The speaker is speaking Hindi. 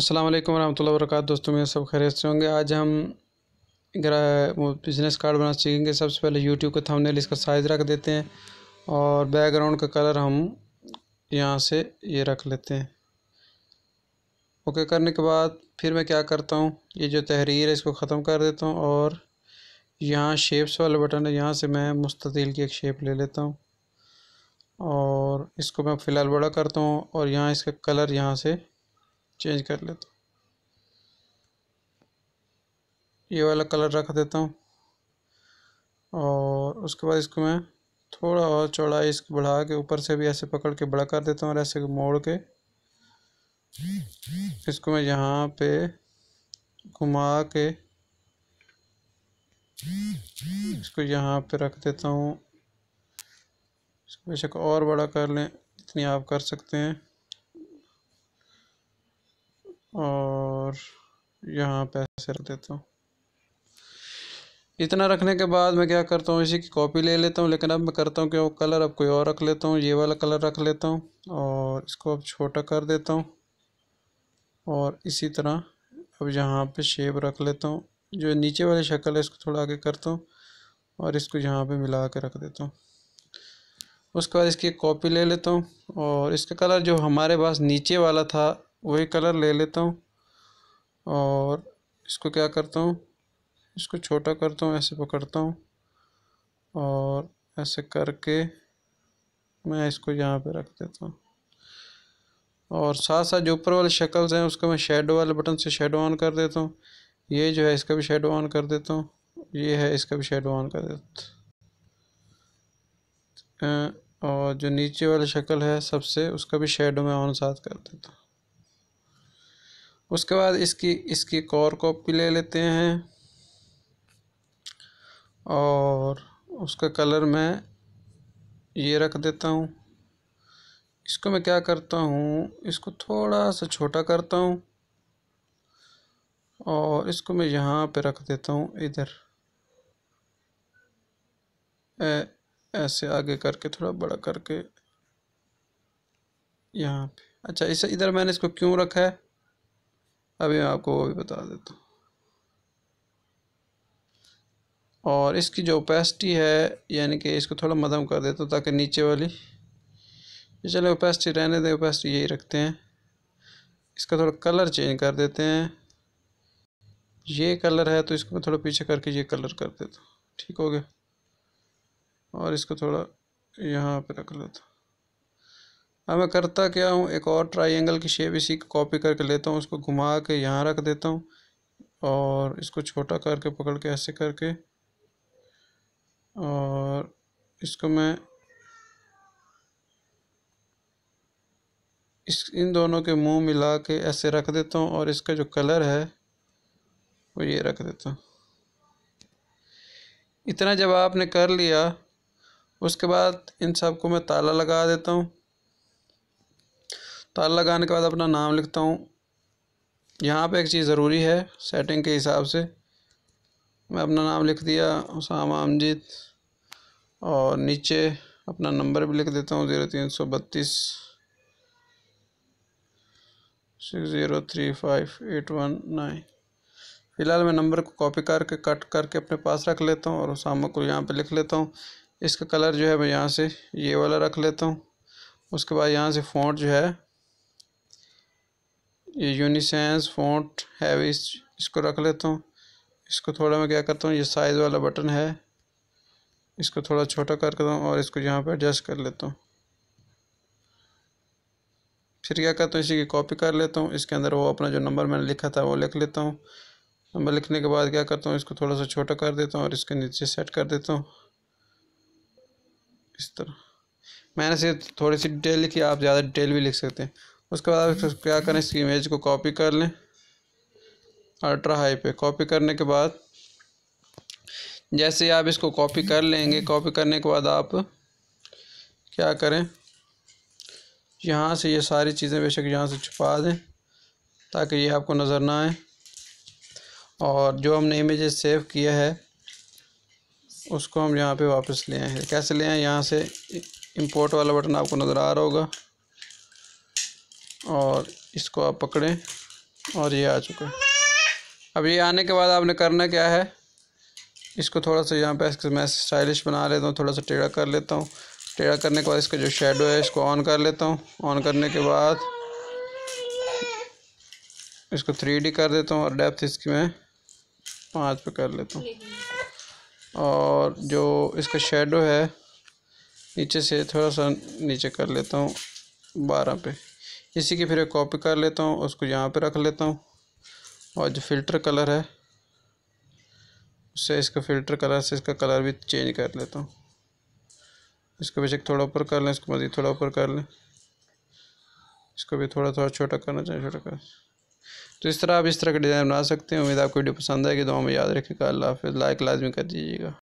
अस्सलाम वालेकुम वरहमतुल्लाहि वबरकात दोस्तों में सब खैरियत से होंगे आज हम बिज़नेस कार्ड बनाना सीखेंगे सबसे पहले यूट्यूब का थंबनेल इसका साइज़ रख देते हैं और बैकग्राउंड का कलर हम यहाँ से ये रख लेते हैं ओके करने के बाद फिर मैं क्या करता हूँ ये जो तहरीर है इसको ख़त्म कर देता हूँ और यहाँ शेप्स वाले बटन है यहाँ से मैं मुस्तिल की एक शेप ले लेता हूँ और इसको मैं फ़िलहाल बड़ा करता हूँ और यहाँ इसका कलर यहाँ से चेंज कर लेता हूँ ये वाला कलर रख देता हूँ और उसके बाद इसको मैं थोड़ा और चौड़ाई इसको बढ़ा के ऊपर से भी ऐसे पकड़ के बड़ा कर देता हूँ और ऐसे मोड़ के इसको मैं यहाँ पे घुमा के इसको यहाँ पे रख देता हूँ बेशक और बड़ा कर लें जितनी आप कर सकते हैं यहाँ पैसे रख देता हूँ इतना रखने के बाद मैं क्या करता हूँ इसी की कॉपी ले लेता हूँ लेकिन अब मैं करता हूँ कि वो कलर अब कोई और रख लेता हूँ ये वाला कलर रख लेता हूँ और इसको अब छोटा कर देता हूँ और इसी तरह अब यहाँ पे शेप रख लेता हूँ जो नीचे वाली शक्ल है इसको थोड़ा आगे करता हूँ और इसको यहाँ पे मिला के रख देता हूँ उसके बाद इसकी कॉपी ले लेता हूँ और इसका कलर जो हमारे पास नीचे वाला था वही कलर ले लेता हूँ और इसको क्या करता हूँ इसको छोटा करता हूँ ऐसे पकड़ता हूँ और ऐसे करके मैं इसको यहाँ पे रख देता हूँ और साथ साथ जो ऊपर वाले शक्ल्स हैं उसका मैं शेडो वाले बटन से शेडो ऑन कर देता हूँ ये जो है इसका भी शेडो ऑन कर देता हूँ ये है इसका भी शेडो ऑन कर देता हूँ और जो नीचे वाली शक्ल है सबसे उसका भी शेडो मैं ऑन साथ कर देता हूँ उसके बाद इसकी इसकी कोर कॉपी ले लेते हैं और उसका कलर मैं ये रख देता हूँ इसको मैं क्या करता हूँ इसको थोड़ा सा छोटा करता हूँ और इसको मैं यहाँ पे रख देता हूँ इधर ऐसे आगे करके थोड़ा बड़ा करके यहाँ पे अच्छा इसे इधर मैंने इसको क्यों रखा है अभी मैं आपको वो भी बता देता हूँ और इसकी जो ओपेसिटी है यानी कि इसको थोड़ा मदम कर देता हूँ ताकि नीचे वाली चले ओपेसिटी रहने दें ओपेसिटी यही रखते हैं इसका थोड़ा कलर चेंज कर देते हैं ये कलर है तो इसको मैं थोड़ा पीछे करके ये कलर कर देता हूँ ठीक हो गया और इसको थोड़ा यहाँ पे रख लेता हूँ अब हाँ, मैं करता क्या हूँ एक और ट्राइंगल की शेप इसी को कॉपी करके लेता हूँ उसको घुमा के यहाँ रख देता हूँ और इसको छोटा करके पकड़ के ऐसे करके और इसको मैं इस इन दोनों के मुंह मिला के ऐसे रख देता हूँ और इसका जो कलर है वो ये रख देता हूँ इतना जब आपने कर लिया उसके बाद इन सब को मैं ताला लगा देता हूँ ताला तो लगाने के बाद अपना नाम लिखता हूँ यहाँ पे एक चीज़ ज़रूरी है सेटिंग के हिसाब से मैं अपना नाम लिख दिया उसामा अमजीत और नीचे अपना नंबर भी लिख देता हूँ ज़ीरो तीन सौ बत्तीस six zero three five eight one nine फ़िलहाल मैं नंबर को कॉपी करके कट करके अपने पास रख लेता हूँ और उसामा को यहाँ पे लिख लेता हूँ इसका कलर जो है मैं यहाँ से ये वाला रख लेता हूँ उसके बाद यहाँ से फोट जो है ये यूनिसेंस फ़ॉन्ट है इस इसको रख लेता हूँ इसको थोड़ा मैं क्या करता हूँ ये साइज़ वाला बटन है इसको थोड़ा छोटा कर करता हूँ और इसको यहाँ पे एडजस्ट कर लेता हूँ फिर क्या करता हूँ इसी की कॉपी कर लेता हूँ इसके अंदर वो अपना जो नंबर मैंने लिखा था वो लिख लेता हूँ नंबर लिखने के बाद क्या करता हूँ इसको थोड़ा सा छोटा कर देता हूँ और इसके नीचे सेट कर देता हूँ इस तरह मैंने सिर्फ थोड़ी सी डिटेल लिखी आप ज़्यादा डिटेल भी लिख सकते हैं उसके बाद आप क्या करें इस इमेज को कॉपी कर लें अल्ट्रा हाई पे कॉपी करने के बाद जैसे आप इसको कॉपी कर लेंगे कॉपी करने के बाद आप क्या करें यहाँ से ये सारी चीज़ें बेशक यहाँ से छुपा दें ताकि ये आपको नज़र ना आए और जो हमने इमेज सेव किया है उसको हम यहाँ पे वापस ले आए कैसे ले आए यहाँ से इंपोर्ट वाला बटन आपको नज़र आ रहा होगा और इसको आप पकड़ें और ये आ चुका अब ये आने के बाद आपने करना क्या है इसको थोड़ा सा यहाँ पे मैं स्टाइलिश बना लेता हूँ थोड़ा सा टेढ़ा कर लेता हूँ टेढ़ा करने के बाद इसका जो शेडो है इसको ऑन कर लेता हूँ ऑन करने के बाद इसको थ्री कर देता हूँ और डेप्थ इसकी मैं पाँच पे कर लेता हूँ और जो इसका शेडो है नीचे से थोड़ा सा नीचे कर लेता हूँ बारह पे इसी की फिर एक कॉपी कर लेता हूँ उसको यहाँ पे रख लेता हूँ और जो फ़िल्टर कलर है उससे इसका फ़िल्टर कलर से इसका कलर भी चेंज कर लेता हूँ इसको बेशक थोड़ा ऊपर कर लें इसको मज़ीद थोड़ा ऊपर कर लें इसको भी थोड़ा थोड़ा छोटा करना चाहिए छोटा कर तो इस तरह आप इस तरह का डिज़ाइन बना सकते हैं उम्मीद आपको वीडियो पसंद आएगी दो हमें याद रखेगा अल्लाह हाफ़ लाइक लाजमी कर दीजिएगा